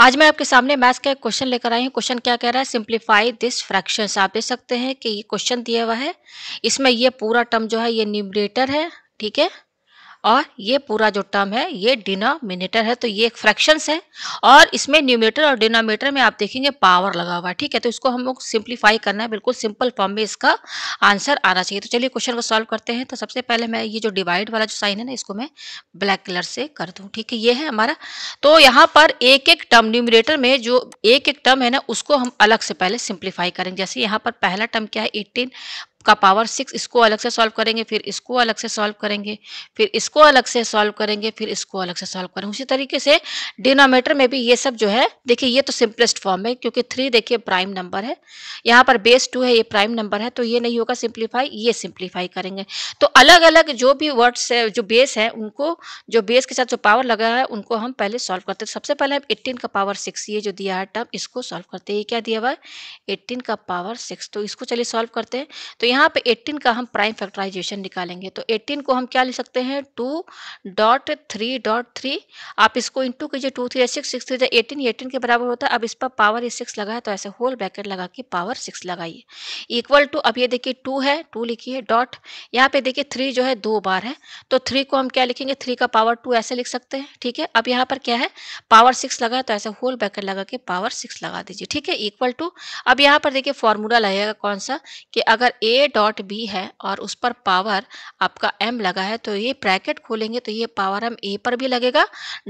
आज मैं आपके सामने मैथ्स का एक क्वेश्चन लेकर आई हूँ क्वेश्चन क्या कह रहा है सिंप्लीफाई दिस फ्रैक्शंस आप देख सकते हैं कि ये क्वेश्चन दिया हुआ है इसमें ये पूरा टर्म जो है ये न्यूमरेटर है ठीक है और ये पूरा जो टर्म है ये डिनोमिनेटर है तो ये एक फ्रैक्शंस है और इसमें न्यूमिनेटर और डिनोमिनेटर में आप देखेंगे पावर लगा हुआ है ठीक है तो इसको हम लोग सिंप्लीफाई करना है बिल्कुल सिंपल फॉर्म में इसका आंसर आना चाहिए तो चलिए क्वेश्चन को सॉल्व करते हैं तो सबसे पहले मैं ये जो डिवाइड वाला जो साइन है ना इसको मैं ब्लैक कलर से कर दूँ ठीक है ये है हमारा तो यहाँ पर एक एक टर्म न्यूमिनेटर में जो एक एक टर्म है ना उसको हम अलग से पहले सिंप्लीफाई करेंगे जैसे यहाँ पर पहला टर्म क्या है एटीन का पावर सिक्स इसको अलग से सॉल्व करेंगे फिर इसको अलग से सॉल्व करेंगे फिर इसको अलग से सॉल्व करेंगे फिर इसको अलग से सॉल्व करेंगे उसी तरीके से डिनोमीटर में भी ये सब जो है देखिए ये तो सिंपलेस्ट फॉर्म है क्योंकि थ्री देखिए प्राइम नंबर है यहाँ पर बेस टू है ये प्राइम नंबर है तो ये नहीं होगा सिंप्लीफाई ये सिंप्लीफाई करेंगे तो अलग अलग जो भी वर्ड्स है जो बेस है उनको जो बेस के साथ जो पावर लगा है उनको हम पहले सॉल्व करते हैं सबसे पहले हम एट्टीन का पावर सिक्स ये जो दिया है टर्म इसको सॉल्व करते हैं ये क्या दिया हुआ है एट्टीन का पावर सिक्स तो इसको चलिए सॉल्व करते हैं तो यहाँ यहाँ पे 18 का हम प्राइम फैक्टराइजेशन निकालेंगे तो 18 को हम क्या ले सकते हैं two dot three dot three आप इसको इंटू कीजिए two three six six three eighteen eighteen के बराबर होता है अब इस पर पावर ये सिक्स लगा है तो ऐसे होल ब्रैकेट लगा के पावर सिक्स लगाइए इक्वल टू अब ये देखिए टू है टू लिखिए डॉट यहाँ पे देखिए थ्री जो है दो बार है तो थ्री को हम क्या लिखेंगे थ्री का पावर टू ऐसे लिख सकते हैं ठीक है अब यहाँ पर क्या है पावर सिक्स लगा है तो ऐसे होल ब्रैकेट लगा के पावर सिक्स लगा दीजिए ठीक है इक्वल टू अब यहाँ पर देखिए फॉर्मूला लगेगा कौन सा कि अगर ए डॉट बी है और उस पर पावर आपका एम लगा है तो ये ब्रैकेट खोलेंगे तो ये पावर एम ए पर भी लगेगा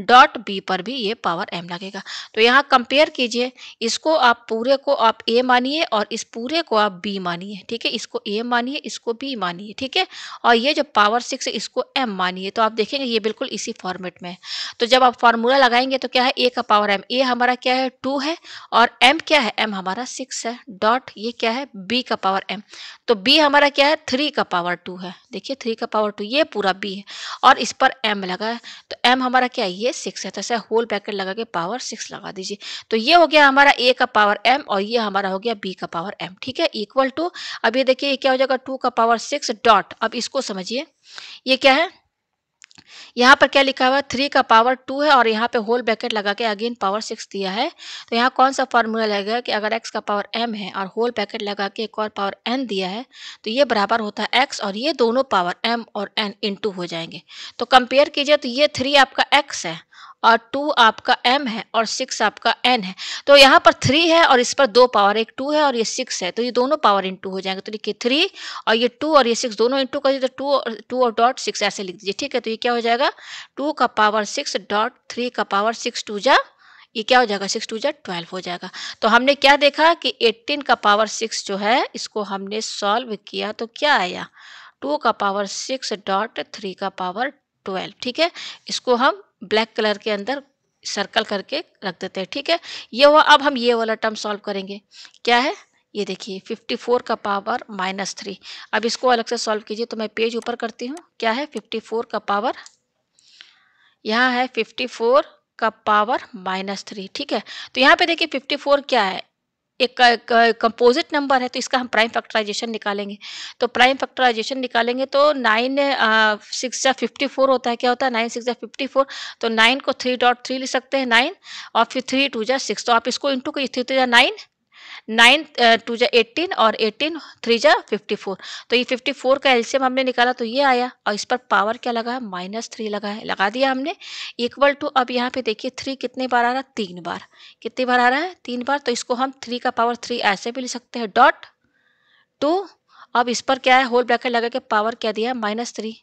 डॉट बी पर भी ये पावर एम लगेगा तो यहाँ कंपेयर कीजिए इसको आप पूरे को आप ए मानिए और इस पूरे को आप बी मानिए ठीक है इसको ए मानिए इसको बी मानिए ठीक है और ये जो पावर सिक्स इसको एम मानिए तो आप देखेंगे ये बिल्कुल इसी फॉर्मेट में है तो जब आप फॉर्मूला लगाएंगे तो क्या है ए का पावर एम ए हमारा क्या है टू है और एम क्या है एम हमारा सिक्स है डॉट ये क्या है बी का पावर एम तो बी हमारा क्या है थ्री का पावर टू है देखिए थ्री का पावर टू ये पूरा बी है और इस पर एम लगा है तो एम हमारा क्या है ये सिक्स है तो ऐसे होल पैकेट लगा के पावर सिक्स लगा दीजिए तो ये हो गया हमारा ए का पावर एम और ये हमारा हो गया बी का पावर एम ठीक है इक्वल टू अब ये देखिए क्या हो जाएगा टू का पावर सिक्स डॉट अब इसको समझिए ये क्या है यहाँ पर क्या लिखा हुआ है थ्री का पावर टू है और यहाँ पे होल ब्रैकेट लगा के अगेन पावर सिक्स दिया है तो यहाँ कौन सा फॉर्मूला लगेगा कि अगर एक्स का पावर एम है और होल ब्रैकेट लगा के एक और पावर एन दिया है तो ये बराबर होता है एक्स और ये दोनों पावर एम और एन इन हो जाएंगे तो कंपेयर कीजिए तो ये थ्री आपका एक्स है और टू आपका एम है और सिक्स आपका एन है तो यहाँ पर थ्री है और इस पर दो पावर एक टू है और ये सिक्स है तो ये दोनों पावर इन हो जाएंगे तो लिखिए थ्री और ये टू और ये सिक्स दोनों इंटू कर दीजिए तो टू और टू और डॉट सिक्स ऐसे लिख दीजिए ठीक है तो ये क्या हो जाएगा टू का पावर सिक्स डॉट थ्री का पावर सिक्स टू जा ये क्या हो जाएगा सिक्स टू जा ट्वेल्व हो जाएगा तो हमने क्या देखा कि एट्टीन का पावर सिक्स जो है इसको हमने सॉल्व किया तो क्या आया टू का पावर सिक्स डॉट थ्री का पावर ट्वेल्व ठीक है इसको हम ब्लैक कलर के अंदर सर्कल करके रख देते हैं ठीक है ये हुआ अब हम ये वाला टर्म सॉल्व करेंगे क्या है ये देखिए 54 का पावर माइनस थ्री अब इसको अलग से सॉल्व कीजिए तो मैं पेज ऊपर करती हूँ क्या है 54 का पावर यहाँ है 54 का पावर माइनस थ्री ठीक है तो यहाँ पे देखिए 54 क्या है एक कंपोजिट नंबर है तो इसका हम प्राइम फैक्टराइजेशन निकालेंगे तो प्राइम फैक्टराइजेशन निकालेंगे तो नाइन सिक्स या फिफ्टी फोर होता है क्या होता है नाइन सिक्स या फिफ्टी फोर तो नाइन को थ्री डॉट थ्री लिख सकते हैं नाइन और फिर थ्री टू या सिक्स तो आप इसको इंटू करिए थ्री टू या नाइन नाइन टू जै एटीन और एटीन थ्री जा फिफ्टी फोर तो ये फिफ्टी फोर का एल्शियम हमने निकाला तो ये आया और इस पर पावर क्या लगा है माइनस थ्री लगा है लगा दिया हमने इक्वल टू अब यहाँ पे देखिए थ्री कितने बार आ रहा है तीन बार कितनी बार आ रहा है तीन बार तो इसको हम थ्री का पावर थ्री ऐसे भी लिख सकते हैं डॉट टू अब इस पर क्या है होल ब्रैकेट लगा के पावर क्या दिया है माइनस थ्री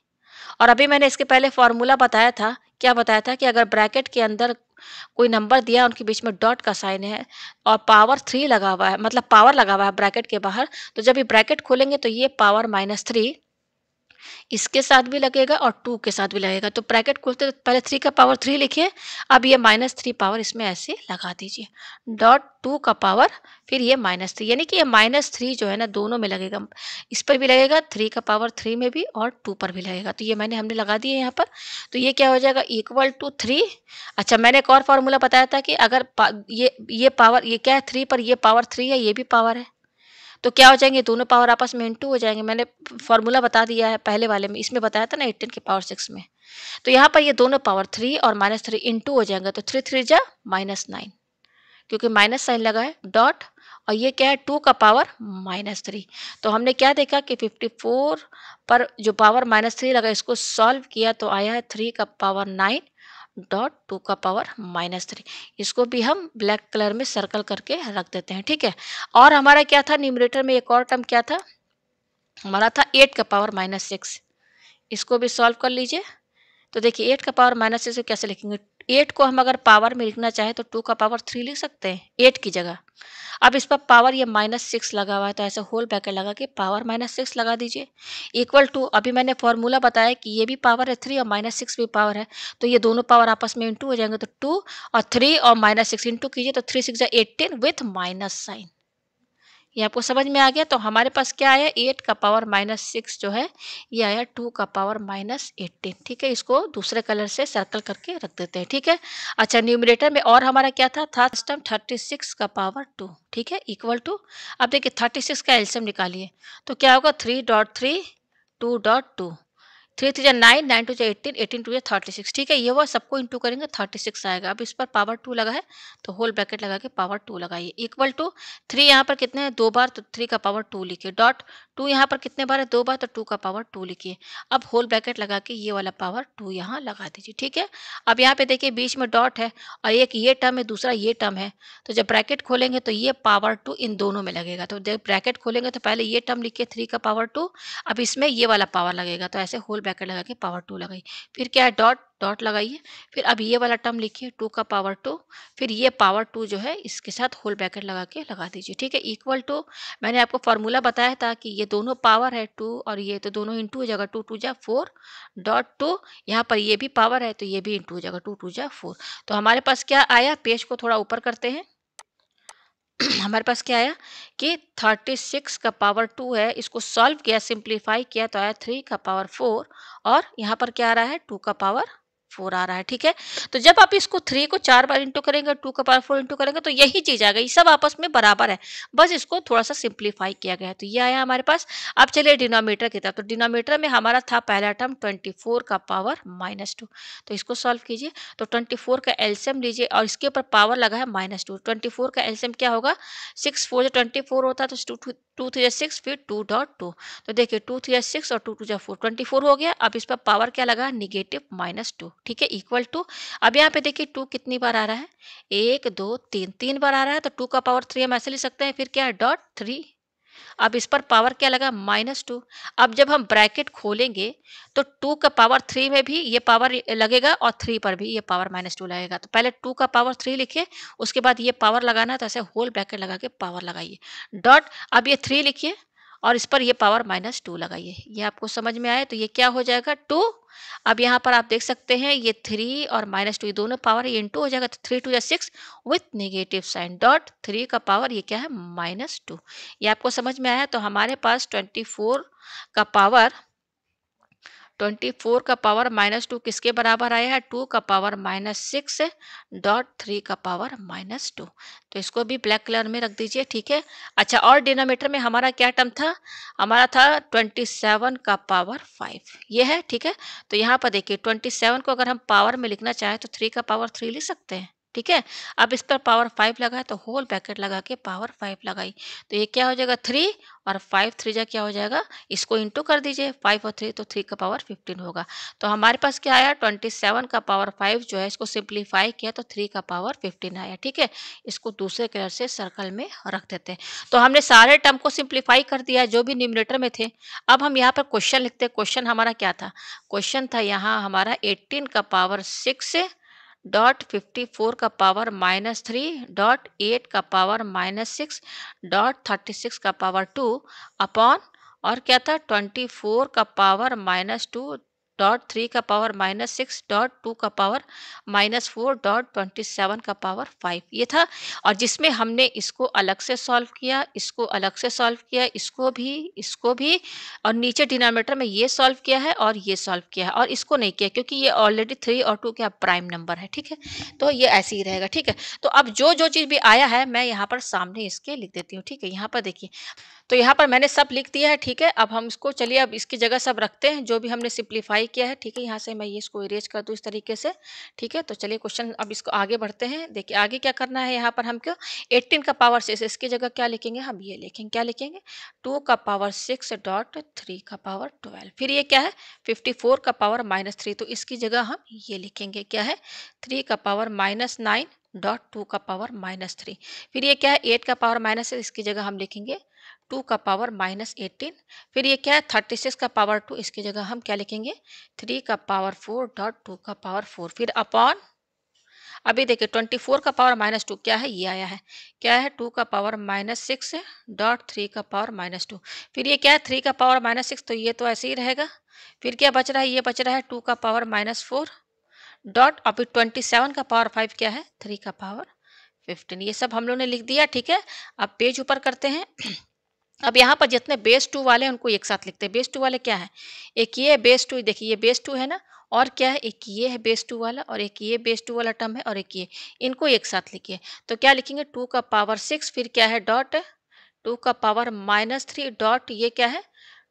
और अभी मैंने इसके पहले फॉर्मूला बताया था क्या बताया था कि अगर ब्रैकेट के अंदर कोई नंबर दिया उनके बीच में डॉट का साइन है और पावर थ्री लगा हुआ है मतलब पावर लगा हुआ है ब्रैकेट के बाहर तो जब ये ब्रैकेट खोलेंगे तो ये पावर माइनस थ्री इसके साथ भी लगेगा और टू के साथ भी लगेगा तो ब्रैकेट खोलते तो पहले थ्री का पावर थ्री लिखिए अब ये माइनस थ्री पावर इसमें ऐसे लगा दीजिए डॉट टू का पावर फिर ये माइनस थ्री यानी कि ये माइनस थ्री जो है ना दोनों में लगेगा इस पर भी लगेगा थ्री का पावर थ्री में भी और टू पर भी लगेगा तो ये मैंने हमने लगा दिए यहाँ पर तो ये क्या हो जाएगा इक्वल टू थ्री अच्छा मैंने एक और फार्मूला बताया था कि अगर ये ये पावर ये क्या है थ्री पर ये पावर थ्री है ये भी पावर है तो क्या हो जाएंगे दोनों पावर आपस में इंटू हो जाएंगे मैंने फॉर्मूला बता दिया है पहले वाले में इसमें बताया था ना एट के पावर सिक्स में तो यहाँ पर ये दोनों पावर थ्री और माइनस थ्री इंटू हो जाएंगे तो थ्री थ्री जा माइनस नाइन क्योंकि माइनस साइन लगा है डॉट और ये क्या है टू का पावर माइनस थ्री तो हमने क्या देखा कि फिफ्टी फोर पर जो पावर माइनस थ्री लगा इसको सॉल्व किया तो आया है थ्री का पावर नाइन डॉट टू का पावर माइनस थ्री इसको भी हम ब्लैक कलर में सर्कल करके रख देते हैं ठीक है और हमारा क्या था न्यूमरेटर में एक और टर्म क्या था हमारा था एट का पावर माइनस सिक्स इसको भी सॉल्व कर लीजिए तो देखिए एट का पावर माइनस सिक्स कैसे लिखेंगे एट को हम अगर पावर में लिखना चाहें तो टू का पावर थ्री लिख सकते हैं एट की जगह अब इस पर पावर ये माइनस सिक्स लगा हुआ है तो ऐसे होल बैकर लगा के पावर माइनस सिक्स लगा दीजिए इक्वल टू अभी मैंने फॉर्मूला बताया कि ये भी पावर है थ्री और माइनस सिक्स भी पावर है तो ये दोनों पावर आपस में इंटू हो जाएंगे तो टू और थ्री और माइनस सिक्स इंटू कीजिए तो three six eight ten with minus sign ये आपको समझ में आ गया तो हमारे पास क्या आया एट का पावर माइनस सिक्स जो है ये आया टू का पावर माइनस एट्टीन ठीक है इसको दूसरे कलर से सर्कल करके रख देते हैं ठीक है अच्छा न्यूमिनेटर में और हमारा क्या था थर्ड स्टम थर्टी सिक्स का पावर टू ठीक है इक्वल टू अब देखिए थर्टी सिक्स का एल्सियम निकालिए तो क्या होगा three dot three two dot two three three जै नाइन नाइन टू जै एटीन एटीन टू जै थर्टी सिक्स ठीक है ये हुआ सबको इंटू करेंगे थर्टी सिक्स आएगा अब इस पर पावर टू लगा है तो होल ब्रैकेट लगा के पावर टू लगाइए इक्वल टू थ्री यहाँ पर कितने हैं दो बार तो थ्री का पावर टू लिखिए डॉट टू यहाँ पर कितने बार है दो बार तो टू का पावर टू लिखिए अब होल ब्रैकेट लगा के ये वाला पावर टू यहाँ लगा दीजिए ठीक है अब यहाँ पे देखिए बीच में डॉट है और एक ये टर्म है दूसरा ये टर्म है तो जब ब्रैकेट खोलेंगे तो ये पावर टू इन दोनों में लगेगा तो जब ब्रैकेट खोलेंगे तो पहले ये टर्म लिखिए थ्री का पावर टू अब इसमें ये वाला पावर लगेगा तो ऐसे होल ब्रैकेट लगा के पावर टू लगाई फिर क्या है डॉट डॉट लगाइए फिर अब ये वाला टर्म लिखिए टू का पावर टू फिर ये पावर टू जो है इसके साथ होल ब्रैकेट लगा के लगा दीजिए ठीक है इक्वल टू मैंने आपको फार्मूला बताया था कि ये दोनों पावर है टू और ये तो दोनों इंटू हो जाएगा टू टू जा फोर डॉट टू यहाँ पर ये भी पावर है तो ये भी इंटू हो जाएगा टू टू जा फोर तो हमारे पास क्या आया पेज को थोड़ा ऊपर करते हैं हमारे पास क्या आया कि 36 का पावर टू है इसको सॉल्व किया सिंप्लीफाई किया तो आया थ्री का पावर फोर और यहाँ पर क्या आ रहा है टू का पावर फोर आ रहा है ठीक है तो जब आप इसको थ्री को चार बार इंटू करेंगे टू का पावर फोर इंटू करेंगे तो यही चीज आ गई सब आपस में बराबर है बस इसको थोड़ा सा सिंप्लीफाई किया गया है तो ये आया हमारे पास अब चलिए डिनोमीटर की तरफ तो डिनोमीटर में हमारा था पहला टर्म ट्वेंटी का पावर माइनस तो इसको सॉल्व कीजिए तो ट्वेंटी का एल्सियम लीजिए और इसके ऊपर पावर लगा है माइनस टू का एल्सियम क्या होगा सिक्स फोर जो ट्वेंटी होता है तो टू थ्री सिक्स फिर टू डॉट टू तो देखिए टू थ्री सिक्स और टू टू जो फोर ट्वेंटी फोर हो गया अब इस पर पावर क्या लगा निगेटिव माइनस टू ठीक है इक्वल टू अब यहाँ पे देखिए टू कितनी बार आ रहा है एक दो तीन तीन बार आ रहा है तो टू का पावर थ्री हम ऐसे ले सकते हैं फिर क्या है डॉट थ्री अब इस पर पावर क्या लगा माइनस टू अब जब हम ब्रैकेट खोलेंगे तो टू का पावर थ्री में भी ये पावर लगेगा और थ्री पर भी ये पावर माइनस टू लगेगा तो पहले टू का पावर थ्री लिखिए उसके बाद ये पावर लगाना है तो ऐसे होल ब्रैकेट लगा के पावर लगाइए डॉट अब ये थ्री लिखिए और इस पर ये पावर माइनस टू लगाइए ये आपको समझ में आए तो ये क्या हो जाएगा टू अब यहाँ पर आप देख सकते हैं ये थ्री और माइनस टू दोनों पावर ये इंटू हो जाएगा तो थ्री टू या six with negative sign dot three का पावर ये क्या है माइनस टू ये आपको समझ में आया तो हमारे पास ट्वेंटी फोर का पावर ट्वेंटी फोर का पावर माइनस टू किसके बराबर आया है टू का power minus six dot three का पावर माइनस टू तो इसको भी ब्लैक कलर में रख दीजिए ठीक है अच्छा और डिनोमीटर में हमारा क्या टर्म था हमारा था ट्वेंटी सेवन का पावर फाइव ये है ठीक है तो यहाँ पर देखिए ट्वेंटी सेवन को अगर हम पावर में लिखना चाहें तो थ्री का पावर थ्री लिख सकते हैं ठीक है अब इस पर पावर फाइव लगा तो होल ब्रैकेट लगा के पावर फाइव लगाई तो ये क्या हो जाएगा थ्री और फाइव थ्री जा क्या हो जाएगा इसको इंटू कर दीजिए फाइव और थ्री तो थ्री का पावर फिफ्टीन होगा तो हमारे पास क्या आया ट्वेंटी सेवन का पावर फाइव जो है इसको सिंप्लीफाई किया तो थ्री का पावर फिफ्टीन आया ठीक है इसको दूसरे कलर से सर्कल में रख देते हैं तो हमने सारे टर्म को सिंप्लीफाई कर दिया जो भी न्यूमिनेटर में थे अब हम यहाँ पर क्वेश्चन लिखते क्वेश्चन हमारा क्या था क्वेश्चन था यहाँ हमारा एट्टीन का power six dot fifty four का power minus three dot eight का power minus six dot thirty six का पावर टू अपॉन और क्या था ट्वेंटी फोर का power minus two dot three का power minus six dot two का power minus four dot twenty seven का power five ये था और जिसमें हमने इसको अलग से सॉल्व किया इसको अलग से सॉल्व किया इसको भी इसको भी और नीचे डिनोमीटर में ये सॉल्व किया है और ये सॉल्व किया है और इसको नहीं किया क्योंकि ये ऑलरेडी थ्री और टू का प्राइम नंबर है ठीक है तो ये ऐसे ही रहेगा ठीक है तो अब जो जो चीज़ भी आया है मैं यहाँ पर सामने इसके लिख देती हूँ ठीक है यहाँ पर देखिए तो यहाँ पर मैंने सब लिख दिया है ठीक है अब हम इसको चलिए अब इसकी जगह सब रखते हैं जो भी हमने सिंप्लीफाई किया है ठीक है यहाँ से मैं ये इसको इरेज कर दूँ इस तरीके से ठीक है तो चलिए क्वेश्चन अब इसको आगे बढ़ते हैं देखिए आगे क्या करना है यहाँ पर हम क्यों एट्टीन का पावर सिक्स इसकी जगह क्या लिखेंगे हम ये लिखेंगे क्या लिखेंगे टू का पावर सिक्स डॉट थ्री का पावर ट्वेल्व फिर ये क्या है फिफ्टी फोर का पावर माइनस थ्री तो इसकी जगह हम ये लिखेंगे क्या है थ्री का power minus nine dot two का पावर माइनस थ्री फिर ये क्या है एट का पावर माइनस है इसकी जगह हम लिखेंगे टू का पावर माइनस एटीन फिर ये क्या है थर्टी सिक्स का पावर टू इसकी जगह हम क्या लिखेंगे थ्री का पावर फोर डॉट टू का पावर फोर फिर अपॉन अभी देखिए ट्वेंटी फोर का पावर माइनस टू क्या है ये आया है क्या है टू का power minus six dot three का पावर माइनस टू फिर ये क्या है थ्री का पावर माइनस सिक्स तो ये तो ऐसे ही रहेगा फिर क्या बच रहा है ये बच रहा है टू का पावर माइनस फोर डॉट अभी ट्वेंटी सेवन का पावर फाइव क्या है थ्री का पावर फिफ्टीन ये सब हम लोग ने लिख दिया ठीक है अब पेज ऊपर करते हैं अब यहाँ पर जितने बेस टू वाले हैं उनको एक साथ लिखते हैं बेस टू वाले क्या है एक ये है बेस टू देखिए ये बेस टू है ना और क्या है एक ये है बेस टू वाला और एक ये बेस टू वाला टर्म है और एक ये इनको एक साथ लिखिए तो क्या लिखेंगे टू का पावर सिक्स फिर क्या है डॉट टू का पावर माइनस थ्री डॉट ये क्या है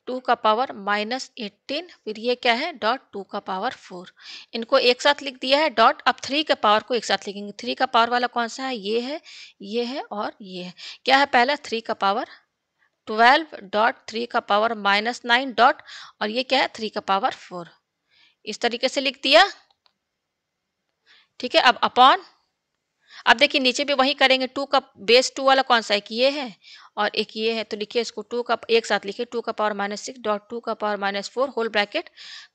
टू का पावर माइनस एट्टीन फिर ये क्या है डॉट टू का पावर फोर इनको एक साथ लिख दिया है डॉट अब थ्री का पावर को एक साथ लिखेंगे थ्री का पावर वाला कौन सा है ये है ये है और ये है क्या है पहला थ्री का पावर ट्वेल्व डॉट थ्री का पावर माइनस नाइन डॉट और ये क्या है थ्री का पावर फोर इस तरीके से लिख दिया ठीक है अब अपॉन अब देखिए नीचे भी वही करेंगे टू का बेस टू वाला कौन सा एक ये है और एक ये है तो लिखिए इसको टू का एक साथ लिखिए टू का power minus six dot two का power minus four whole bracket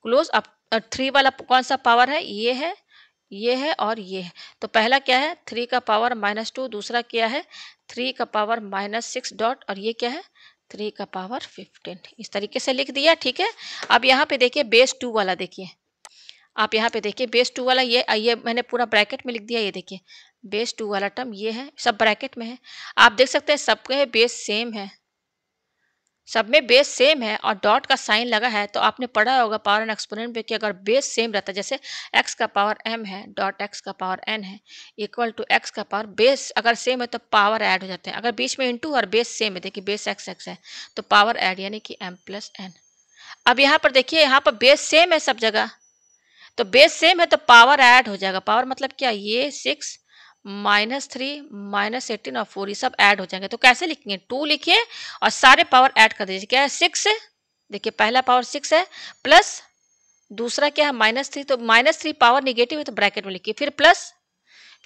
close अब थ्री वाला कौन सा पावर है ये है ये है और ये है तो पहला क्या है थ्री का पावर माइनस टू दूसरा क्या है थ्री का पावर माइनस सिक्स डॉट और ये क्या है थ्री का पावर फिफ्टीन इस तरीके से लिख दिया ठीक है अब यहाँ पे देखिए बेस टू वाला देखिए आप यहाँ पे देखिए बेस टू वाला ये ये मैंने पूरा ब्रैकेट में लिख दिया ये देखिए बेस टू वाला टर्म ये है सब ब्रैकेट में है आप देख सकते हैं सबके बेस सेम है सब में बेस सेम है और डॉट का साइन लगा है तो आपने पढ़ा होगा पावर एंड एक्सपोनेंट पे कि अगर बेस सेम रहता है जैसे एक्स का पावर एम है डॉट एक्स का पावर एन है इक्वल टू एक्स का पावर बेस अगर सेम है तो पावर ऐड हो जाते हैं अगर बीच में इंटू और बेस सेम है देखिए बेस एक्स एक्स है तो पावर ऐड यानी कि एम प्लस एन अब यहाँ पर देखिए यहाँ पर बेस सेम है सब जगह तो बेस सेम है तो पावर ऐड हो जाएगा पावर मतलब क्या ये six minus three minus eighteen और फोर ये सब ऐड हो जाएंगे तो कैसे लिखेंगे टू लिखिए और सारे पावर ऐड कर दीजिए क्या है सिक्स देखिए पहला पावर सिक्स है प्लस दूसरा क्या है माइनस थ्री तो माइनस थ्री पावर निगेटिव है तो ब्रैकेट में लिखिए फिर प्लस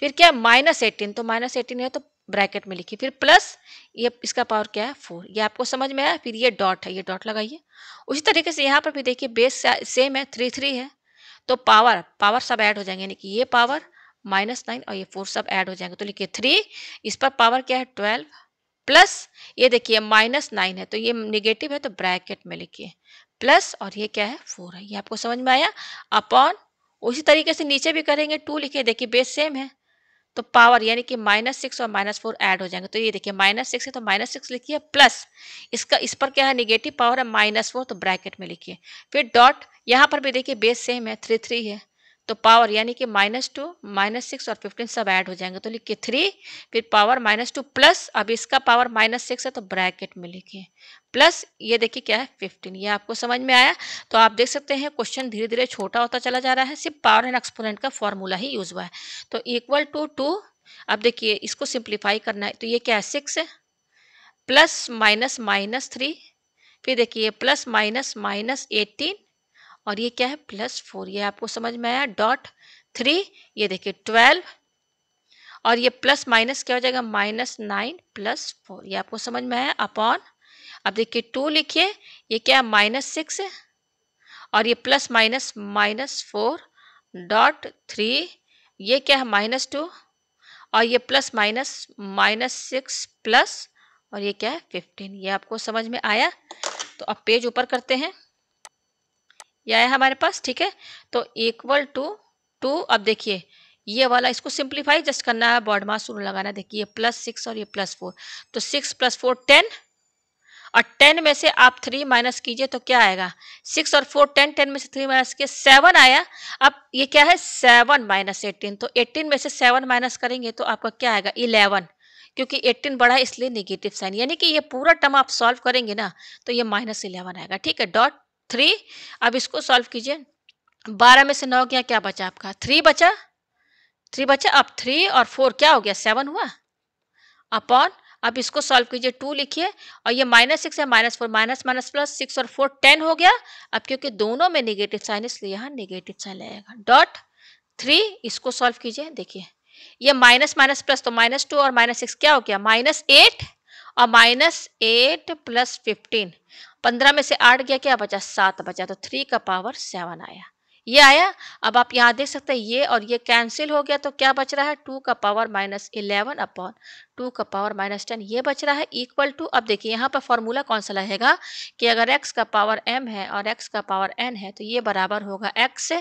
फिर क्या है माइनस एटीन तो माइनस एटीन है तो ब्रैकेट में लिखिए फिर प्लस ये इसका पावर क्या है फोर ये आपको समझ में आया फिर ये डॉट है ये डॉट लगाइए उसी तरीके से यहाँ पर भी देखिए बेस सेम है थ्री थ्री है तो पावर पावर सब ऐड हो जाएंगे यानी कि ये पावर माइनस नाइन और ये फोर सब ऐड हो जाएंगे तो लिखिए थ्री इस पर पावर क्या है ट्वेल्व प्लस ये देखिए माइनस नाइन है तो ये निगेटिव है तो ब्रैकेट में लिखिए प्लस और ये क्या है फोर है ये आपको समझ में आया अपॉन उसी तरीके से नीचे भी करेंगे टू लिखिए देखिए बेस सेम है तो पावर यानी कि माइनस सिक्स और माइनस फोर ऐड हो जाएंगे तो ये देखिए माइनस सिक्स है तो माइनस सिक्स लिखिए प्लस इसका इस पर क्या है निगेटिव पावर है माइनस फोर तो ब्रैकेट में लिखिए फिर डॉट यहाँ पर भी देखिए बेस सेम है थ्री थ्री है तो पावर यानी कि माइनस टू माइनस सिक्स और फिफ्टीन सब ऐड हो जाएंगे तो लिखिए थ्री फिर पावर माइनस टू प्लस अब इसका पावर माइनस सिक्स है तो ब्रैकेट में लिखिए प्लस ये देखिए क्या है फिफ्टीन ये आपको समझ में आया तो आप देख सकते हैं क्वेश्चन धीरे धीरे छोटा होता चला जा रहा है सिर्फ पावर एंड एक्सपोनेंट का फॉर्मूला ही यूज हुआ है तो इक्वल टू टू अब देखिए इसको सिंप्लीफाई करना है तो ये क्या है सिक्स है प्लस माइनस माइनस थ्री फिर देखिए प्लस माइनस माइनस एटीन और ये क्या है प्लस फोर ये आपको समझ में आया डॉट थ्री ये देखिए ट्वेल्व और ये प्लस माइनस क्या हो जाएगा माइनस नाइन प्लस फोर ये आपको समझ में आया अपॉन अब देखिए टू लिखिए ये क्या है माइनस सिक्स और ये plus minus minus four dot three ये क्या है माइनस टू और ये plus minus minus six plus और ये क्या है फिफ्टीन ये आपको समझ में आया तो अब पेज ऊपर करते हैं यह है हमारे पास ठीक है तो इक्वल टू टू अब देखिए ये वाला इसको सिंप्लीफाई जस्ट करना है बॉर्ड मास रूल लगाना देखिए ये प्लस सिक्स और ये प्लस फोर तो सिक्स प्लस फोर टेन और टेन में से आप थ्री माइनस कीजिए तो क्या आएगा सिक्स और फोर टेन टेन में से थ्री माइनस किए सेवन आया अब ये क्या है सेवन माइनस एटीन तो एटीन में से सेवन माइनस करेंगे तो आपका क्या आएगा इलेवन क्योंकि 18 बड़ा है इसलिए निगेटिव साइन यानी कि ये पूरा टर्म आप सॉल्व करेंगे ना तो ये माइनस इलेवन आएगा ठीक है डॉट थ्री अब इसको सॉल्व कीजिए बारह में से नौ गया क्या बचा आपका थ्री बचा थ्री बचा अब थ्री और फोर क्या हो गया सेवन हुआ अपॉन अब इसको सॉल्व कीजिए टू लिखिए और ये माइनस सिक्स है minus four minus minus plus six और फोर टेन हो गया अब क्योंकि दोनों में निगेटिव साइन इसलिए यहाँ निगेटिव साइन लगेगा डॉट थ्री इसको सॉल्व कीजिए देखिए ये माइनस माइनस प्लस तो माइनस टू और माइनस सिक्स क्या हो गया माइनस एट और माइनस एट प्लस फिफ्टीन पंद्रह में से आठ गया क्या बचा सात बचा तो थ्री का पावर सेवन आया ये आया अब आप यहाँ देख सकते हैं ये और ये कैंसिल हो गया तो क्या बच रहा है टू का power minus eleven upon two का पावर माइनस टेन ये बच रहा है इक्वल टू अब देखिए यहाँ पर फॉर्मूला कौन सा रहेगा कि अगर एक्स का पावर एम है और एक्स का पावर एन है तो ये बराबर होगा एक्स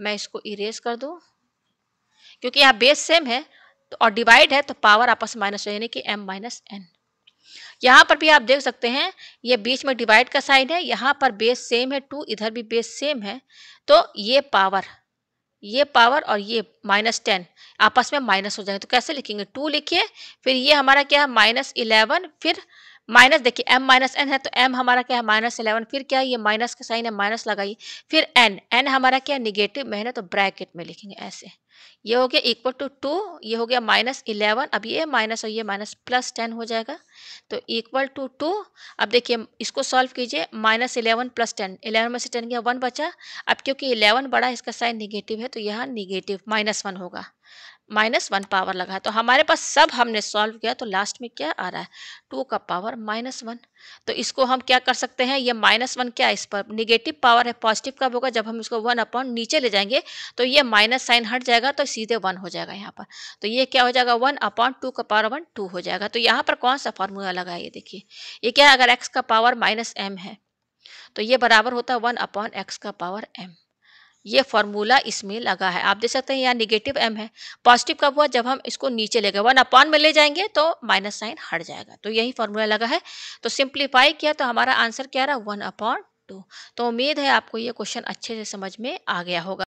मैं इसको इरेज कर दूँ क्योंकि यहाँ बेस सेम है तो और डिवाइड है तो पावर आपस माइनस यानी कि एम माइनस एन यहाँ पर भी आप देख सकते हैं ये बीच में डिवाइड का साइन है यहाँ पर बेस सेम है टू इधर भी बेस सेम है तो ये पावर ये पावर और ये माइनस टेन आपस में माइनस हो जाएंगे तो कैसे लिखेंगे टू लिखिए फिर ये हमारा क्या है माइनस इलेवन फिर माइनस देखिए m माइनस एन है तो m हमारा क्या है माइनस इलेवन फिर क्या है ये माइनस का साइन है माइनस लगाइए फिर n n हमारा क्या है निगेटिव में है ना तो ब्रैकेट में लिखेंगे ऐसे ये हो गया इक्वल टू टू ये हो गया माइनस इलेवन अब ये माइनस और ये माइनस प्लस टेन हो जाएगा तो इक्वल टू टू अब देखिए इसको सॉल्व कीजिए minus eleven plus ten eleven में से टेन गया वन बचा अब क्योंकि इलेवन बड़ा इसका साइन निगेटिव है तो यहाँ निगेटिव माइनस वन होगा माइनस वन पावर लगा तो हमारे पास सब हमने सॉल्व किया तो लास्ट में क्या आ रहा है टू का पावर माइनस वन तो इसको हम क्या कर सकते हैं ये माइनस वन क्या है इस पर निगेटिव पावर है पॉजिटिव कब होगा जब हम इसको वन अपॉन नीचे ले जाएंगे तो ये माइनस साइन हट जाएगा तो सीधे वन हो जाएगा यहाँ पर तो ये क्या हो जाएगा वन अपॉन टू का पावर वन टू हो जाएगा तो यहाँ पर कौन सा फॉर्मूला लगा ये देखिए ये क्या है अगर एक्स का पावर माइनस एम है तो ये बराबर होता है वन अपॉन एक्स का पावर एम ये फॉर्मूला इसमें लगा है आप देख सकते हैं यहाँ निगेटिव एम है पॉजिटिव कब हुआ जब हम इसको नीचे ले गए वन अपॉन में ले जाएंगे तो माइनस साइन हट जाएगा तो यही फॉर्मूला लगा है तो सिंप्लीफाई किया तो हमारा आंसर क्या रहा वन अपॉन टू तो उम्मीद है आपको ये क्वेश्चन अच्छे से समझ में आ गया होगा